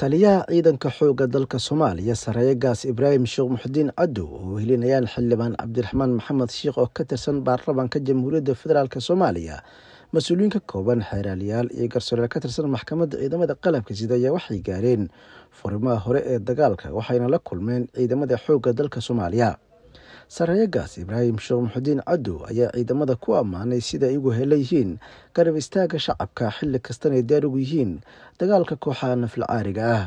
taliyaha ciidanka xoogga dalka soomaaliya sareeyagaas ibraahim sheekh muxudiin cadow oo helinayaan xildhibaan cabdiraxmaan maxamed sheikh oo ka tirsan baarlamaanka jamhuuriyadda federaalk soomaaliya mas-uuliyiin ka kooban xeeraaliyaal iyo garsoorayaal ka tirsan maxkamadda ciidamada qalabka sida ayaa waxay gaareen furimaha hore ee dagaalka waxayna la kulmeen ciidamada xoogga dalka soomaaliya saraayaagaas ibraahim sheekh muxudiin cadow ayaa ciidamada ku ammaanay sida ay ugu hela yihiin garab istaagga shacabka xilli kastanay daar ugu yihiin dagaalka kooxaha naflacaariga ah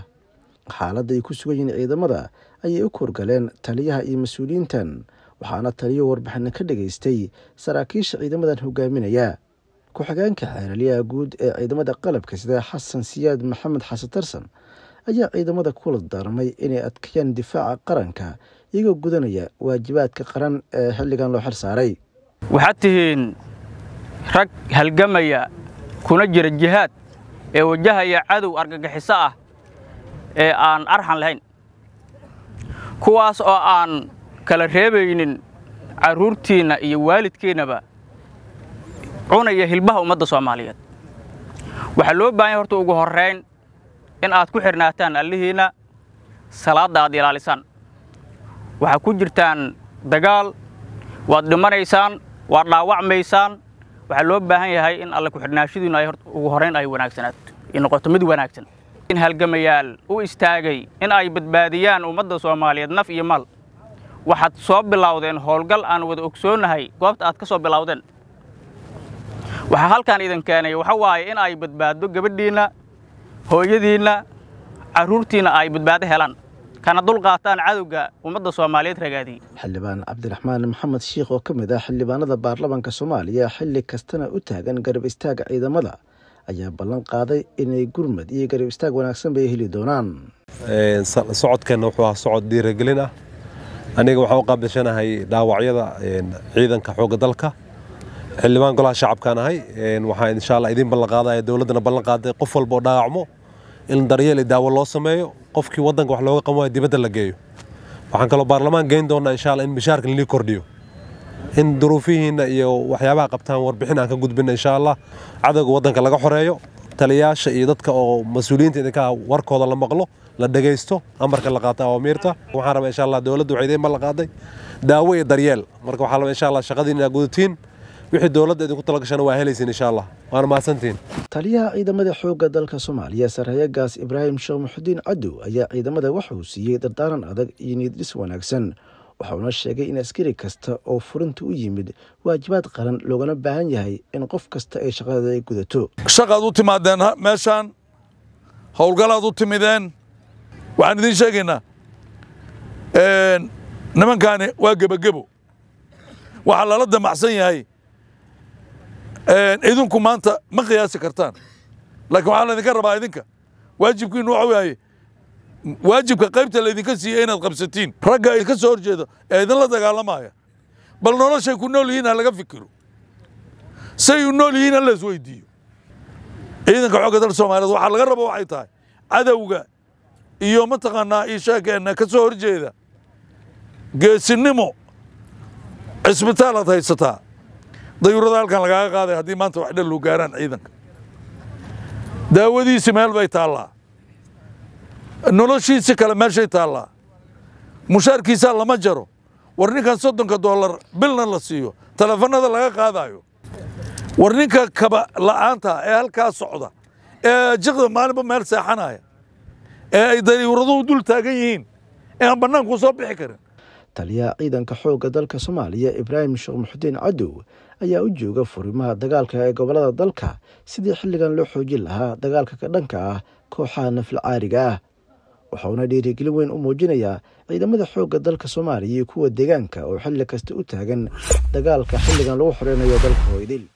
xaaladda ay ku sugan yihiin ciidamada ayay u korgaleen taliyaha iyo mas-uuliyiintan waxaana taliyo warbixinna ka dhagaystay saraakiisha ciidamadan hogaaminaya ku-xigeenka xeeraliyaha guud ee ciidamada qalabka sida xasan siyaad maxamed xasan tarsan ayaa ciidamada kula darmay inay adkeeyaan difaaca qaranka iyagoo gudanaya waajibaadka qaran ee xilligan loo xil saaray waxaad tihiin rag halgamaya kuna jira jihaad ee wajahaya cadow argagixiso ah ee aan arxan lahayn kuwaas oo aan kala reebaynin carruurtiinna iyo waalidkiinnaba cunaya hilbaha ummadda soomaaliyeed waxaa loo baahanya horta ugu horrayn in aad ku xidhnaataan allihiinna salaadda aad ilaallisaan waxaa ku jirtaan dagaal waad dhimanaysaan waad dhaawacmaysaan waxaa loo baahan yahay in alle ku-xidhnaashidiinu ay ugu horrayn ay wanaagsanaato ay noqoto mid wanaagsan in halgamayaal u istaagay in ay badbaadiyaan ummadda soomaaliyeed naf iyo mal waxaad soo bilowdeen howlgal aan wada ogsoonnahay goobta aad ka soo bilowdeen waxaa halkaan idin keenay waxa waaye in ay badbaaddo gabadhiinna hooyadiinna carruurtiinna ay badbaado helaan kana dulqaataan cadowga ummadda soomaaliyeed ragaadi xildhibaan cabdiraxmaan maxamed shiikh oo ka mid ah xildhibaanada baarlamaanka soomaaliya xilli kastana u taagan garab istaaga ciidamada ayaa ballan qaaday inay gurmad iyo garab istaag wanaagsan bay heli doonaan socodkeenna wuxuu ahaa socod dhiiragelin ah aniga waxaan u qaabdashanahay dhaawacyada ciidanka xoogga dalka xildhibaan golaha shacabkaan ahay waxaa insha alla idiin ballanqaadaya dowladdana ballan qaaday qof walbo dhaawacmo in daryeel daryeeli daawo loo sameeyo qofkii wadanka wax looga qabanwayo dibadda la geeyo waxaan kaloo baarlamaan geyn doonaa insha alla in mishaarka inlii kordhiyo in duruufihiina iyo waxyaabaha qabtaan warbixin aan ka gudbina insha allah cadowga waddanka laga xoreeyo taliyaasha iyo dadka oo mas-uuliyiinta idinka ah warkooda la maqlo la dhegaysto amarka la qaata awaamiirta waxaan rabaa insha allah dowladda waxay idin ballan qaaday daawo iyo daryeel marka waxaa laba insha allah shaqadiin gudatiin wixii dowladda idinku talagashaan waa helaysiin insha allah waana mahadsantiin taliyaha ciidamada xoogga dalka soomaaliya sarreeye gaas ibraahim sheekh muxudiin cadow ayaa ciidamada waxuu siiyey dardaaran adag iyo niidris wanaagsan waxauna sheegay in askari kasta oo furinta u yimid waajibaad qaran loogana baahan yahay in qof kasta ay shaqadeeda ay gudato shaqaad u timaadeen meeshaan howlgalaad u timideen waxaan idiin sheegaynaa nimankaani waa gebagebo waxaa lala damacsan yahay idinku maanta ma qiyaasi kartaan laakiin waxaa laydinka rabaa idinka waajibkiinu waxa waaye waajibka qaybta laydinka siiya inaad qabsatiin ragga idinka soo horjeeda ee idinla dagaalamaya bal noloshay ku nool yihiin ha laga fikiro say u nool yihiin in la isweydiiyo ciidanka xoogga dal soomaaliyeed waxaa laga rabo waxay tahay cadowga iyo mataqaanaa ishaakeenna ka soo horjeeda geesinimo cisbitaal aad haysataa dayuurada halkan lagaaga qaaday haddii maanta wax dhal luu gaaraan ciidanka daawadiisi meel bay taallaa noloshiisi kale meeshay taallaa mushaarkiisaa lama jaro war ninkan soddonka doolar bilna la siiyo taleefanada laga qaadaayo war ninka kaba la'aanta ee halkaa socda ee jiqda maalinba meel seexanaya ee ay dayuuraduhu dul taagan yihiin ee aan bannaanku soo bixi karin taliyaha ciidanka xoogga dalka soomaaliya ibraahim sheekh muxudiin cadow ayaa u jooga furimaha dagaalka ee gobollada dalka sidii xilligan loo xoojin lahaa dagaalka ka dhanka ah kooxaha naflcaariga ah wuxuuna dhiirigelin weyn u muujinayaa ciidamada xoogga dalka soomaaliya iyo kuwa deegaanka oo xilli kasta u taagan dagaalka xilligan lagu xoreynayo dalka hoydil